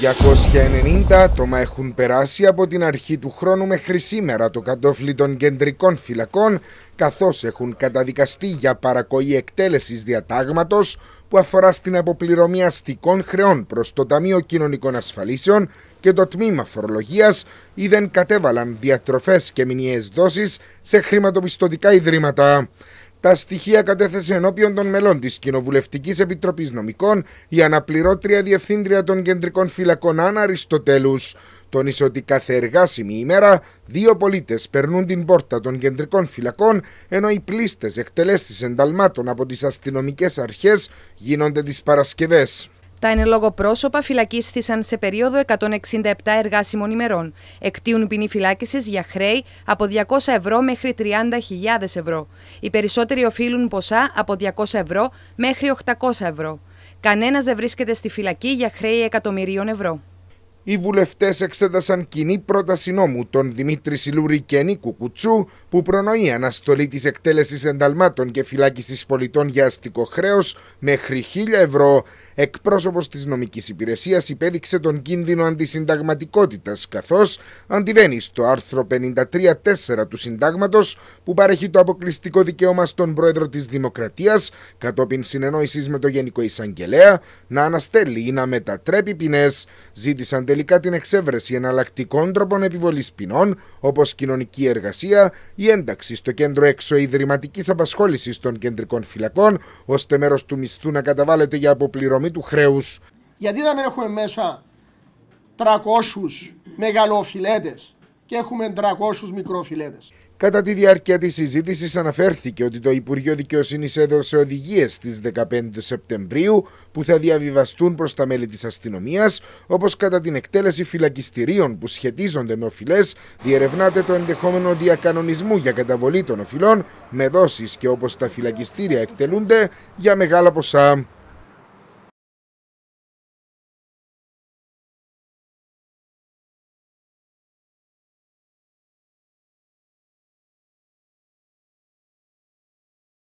290 άτομα έχουν περάσει από την αρχή του χρόνου μέχρι σήμερα το κατόφλι των κεντρικών φυλακών καθώς έχουν καταδικαστεί για παρακοή εκτέλεσης διατάγματος που αφορά στην αποπληρωμή αστικών χρεών προς το Ταμείο Κοινωνικών Ασφαλίσεων και το Τμήμα Φορολογίας ή δεν κατέβαλαν διατροφές και μηνιαίες δόσεις σε χρηματοπιστωτικά ιδρύματα. Τα στοιχεία κατέθεσε ενώπιον των μελών της Κοινοβουλευτικής Επιτροπής Νομικών η αναπληρώτρια διευθύντρια των κεντρικών φυλακών Άννα Αριστοτέλους. Τόνισε ότι κάθε εργάσιμη ημέρα δύο πολίτες περνούν την πόρτα των κεντρικών φυλακών, ενώ οι πλήστες εκτελέσει ενταλμάτων από τις αστυνομικές αρχές γίνονται τις Παρασκευές. Τα εν λόγω πρόσωπα φυλακίστησαν σε περίοδο 167 εργάσιμων ημερών. Εκτίουν ποινή φυλάκισης για χρέη από 200 ευρώ μέχρι 30.000 ευρώ. Οι περισσότεροι οφείλουν ποσά από 200 ευρώ μέχρι 800 ευρώ. Κανένας δεν βρίσκεται στη φυλακή για χρέη εκατομμυρίων ευρώ. Οι βουλευτές εξέτασαν κοινή πρόταση νόμου των Δημήτρη Σιλούρη και Νίκου Κουτσού που προνοεί αναστολή της εκτέλεσης ενταλμάτων και φυλάκιση πολιτών για αστικό χρέος μέχρι 1000 ευρώ, εκπρόσωπος της νομικής υπηρεσίας υπέδειξε τον κίνδυνο αντισυνταγματικότητας, καθώς αντιβαίνει στο άρθρο 53.4 του Συντάγματος που παρέχει το αποκλειστικό δικαίωμα στον πρόεδρο της Δημοκρατίας, κατόπιν συνεννόησης με το Γενικό Εισαγγελέα, να αναστέλει ή να μετατρέπει ποινές. Ζήτησαν τελικά την εξέβρεση εναλλακτικών τρόπων επιβολής ποινών, όπως κοινωνική εργασία, η ένταξη στο κέντρο εξοειδηματική απασχόλησης των κεντρικών φυλακών, ώστε μέρος του μισθού να καταβάλλεται για αποπληρωμή του χρέους. Γιατί δεν έχουμε μέσα 300 μεγαλοφιλέτες και έχουμε 300 μικροφιλέτες. Κατά τη διάρκεια της συζήτησης, αναφέρθηκε ότι το Υπουργείο Δικαιοσύνης έδωσε οδηγίες στις 15 Σεπτεμβρίου που θα διαβιβαστούν προς τα μέλη της αστυνομίας, όπως κατά την εκτέλεση φυλακιστηρίων που σχετίζονται με οφειλές, διερευνάται το ενδεχόμενο διακανονισμού για καταβολή των οφειλών με δόσεις και όπως τα φυλακιστήρια εκτελούνται για μεγάλα ποσά.